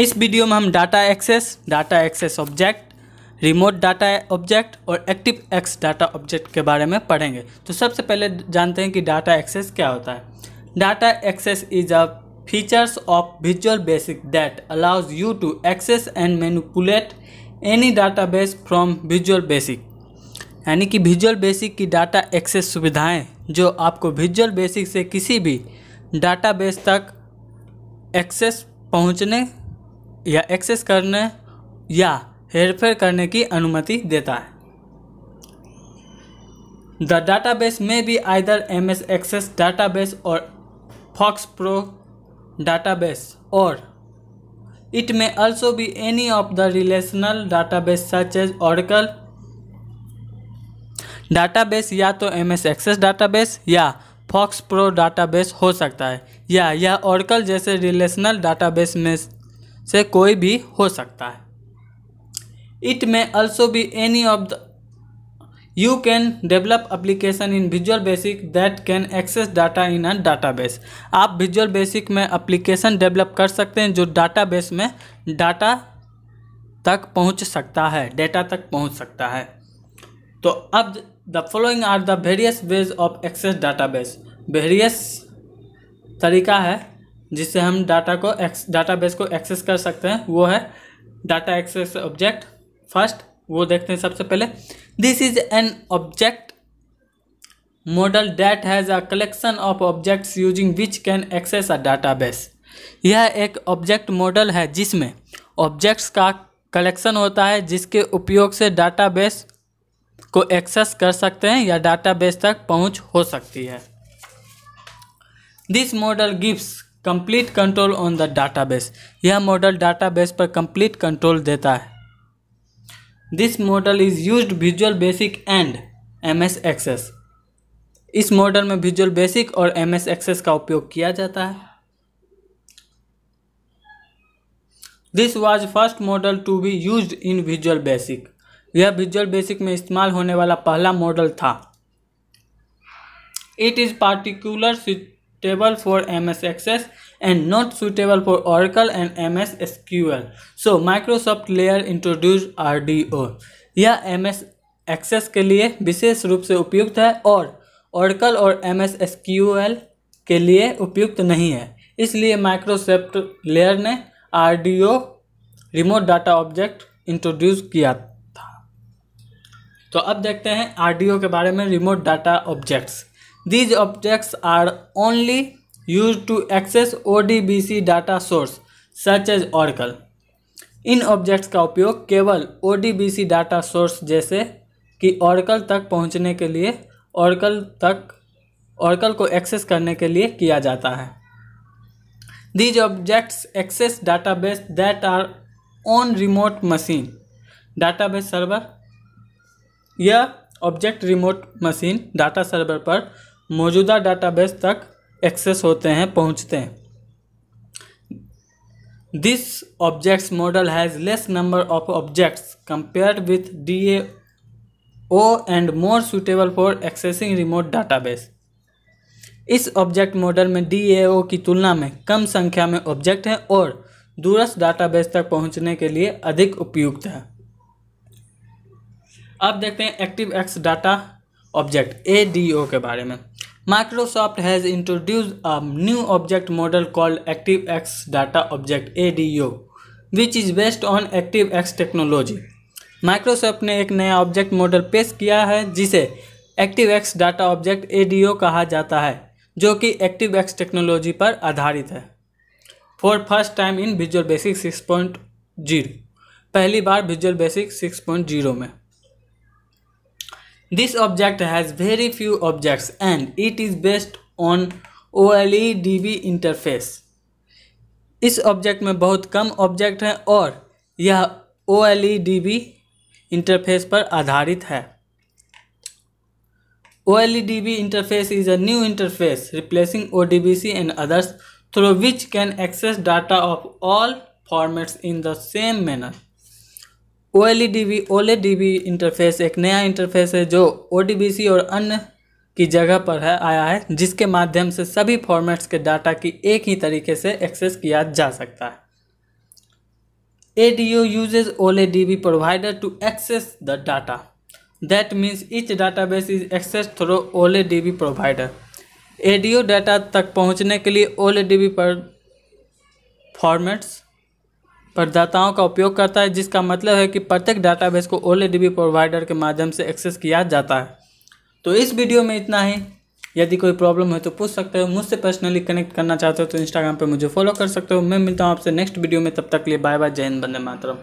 इस वीडियो में हम data access data access object remote data object और एक्टिव एक्स डाटा ऑब्जेक्ट के बारे में पढ़ेंगे तो सबसे पहले जानते हैं कि डाटा एक्सेस क्या होता है data access is a features of Visual Basic that allows you to access and manipulate any database from Visual Basic यानी कि विजुअल बेसिक की डाटा एक्सेस सुविधाएं जो आपको विजुअल बेसिक से किसी भी डाटा बेस तक एक्सेस पहुंचने या एक्सेस करने या हेरफेर करने की अनुमति देता है द डाटा बेस में भी either M S Access base और फॉक्स प्रो बेस और it may also be any of the relational database such as database या तो M S Access database या फॉक्स प्रो डाटा बेस हो सकता है या या ऑरकल जैसे रिलेशनल डाटा बेस में से कोई भी हो सकता है it may also be any of the you can develop application in Visual Basic that can access data in a database आप विजुअल बेसिक में अप्लीकेशन डेवलप कर सकते हैं जो डाटा बेस में डाटा तक पहुँच सकता है डेटा तक पहुँच सकता है तो अब the following are the various ways of access database various तरीका है जिससे हम डाटा को एक्स डाटाबेस को एक्सेस कर सकते हैं वो है डाटा एक्सेस ऑब्जेक्ट फर्स्ट वो देखते हैं सबसे पहले this is an object model that has a collection of objects using which can access a database यह एक ऑब्जेक्ट मॉडल है जिसमें ऑब्जेक्ट्स का कलेक्शन होता है जिसके उपयोग से डाटाबेस को एक्सेस कर सकते हैं या डाटाबेस तक पहुंच हो सकती है this model gives complete control on the database यह मॉडल डाटाबेस पर कंप्लीट कंट्रोल देता है this model is use Visual Basic and M S Access इस मॉडल में विजुअल बेसिक और एम एस एक्सेस का उपयोग किया जाता है this was first model to be use in Visual Basic यह विजुअल बेसिक में इस्तेमाल होने वाला पहला मॉडल था it is particular suitable for MS Access and not suitable for Oracle and MS SQL. So Microsoft layer introduced RDO. यह MS Access के लिए विशेष रूप से उपयुक्त है और Oracle और MS SQL के लिए उपयुक्त नहीं है इसलिए Microsoft layer ने RDO Remote Data Object introduce किया था तो अब देखते हैं RDO के बारे में Remote Data Objects. These objects are only used to access ODBC data source such as Oracle. इन ऑब्जेक्ट्स का उपयोग केवल ओ डाटा सोर्स जैसे कि ऑर्कल तक पहुंचने के लिए ऑर्कल तक ऑर्कल को एक्सेस करने के लिए किया जाता है these objects access database that are on remote machine database server यह object remote machine data server पर मौजूदा डाटाबेस तक एक्सेस होते हैं पहुंचते हैं this objects model has less number of objects compared with D A O and more suitable for accessing remote database इस object model में डी ए ओ की तुलना में कम संख्या में ऑब्जेक्ट हैं और दूरस्थ डाटाबेस तक पहुंचने के लिए अधिक उपयुक्त है अब देखते हैं ActiveX data object A D O के बारे में Microsoft has introduced a new object model called ActiveX Data Object ADO, which is based on ActiveX technology. Microsoft ने एक नया ऑब्जेक्ट मॉडल पेश किया है जिसे एक्स डाटा ऑब्जेक्ट ए कहा जाता है जो कि एक्स टेक्नोलॉजी पर आधारित है for first time in Visual Basic 6.0 पहली बार विजुअल बेसिक 6.0 में This object has very few objects and it is based on OLEDB interface. इस ऑब्जेक्ट में बहुत कम ऑब्जेक्ट हैं और यह O L E D B interface पर आधारित है O L E D B interface is a new interface replacing O D B C and others through which can access data of all formats in the same manner O L E D B OLE D B interface एक नया interface है जो ओ D B सी और अन्य की जगह पर है आया है जिसके माध्यम से सभी फॉर्मेट्स के डाटा की एक ही तरीके से एक्सेस किया जा सकता है A D O uses OLE D B provider to access the data that means each database is access through OLE D B provider A D O data तक पहुँचने के लिए ओले डी बी पर फॉर्मेट्स प्रदाताओं का उपयोग करता है जिसका मतलब है कि प्रत्येक डाटाबेस को ओ प्रोवाइडर के माध्यम से एक्सेस किया जाता है तो इस वीडियो में इतना ही यदि कोई प्रॉब्लम है तो पूछ सकते हो मुझसे पर्सनली कनेक्ट करना चाहते हो तो इंस्टाग्राम पर मुझे फॉलो कर सकते हो मैं मिलता हूँ आपसे नेक्स्ट वीडियो में तब तक लिए बाय बाय जय हिंद बंदे मातरम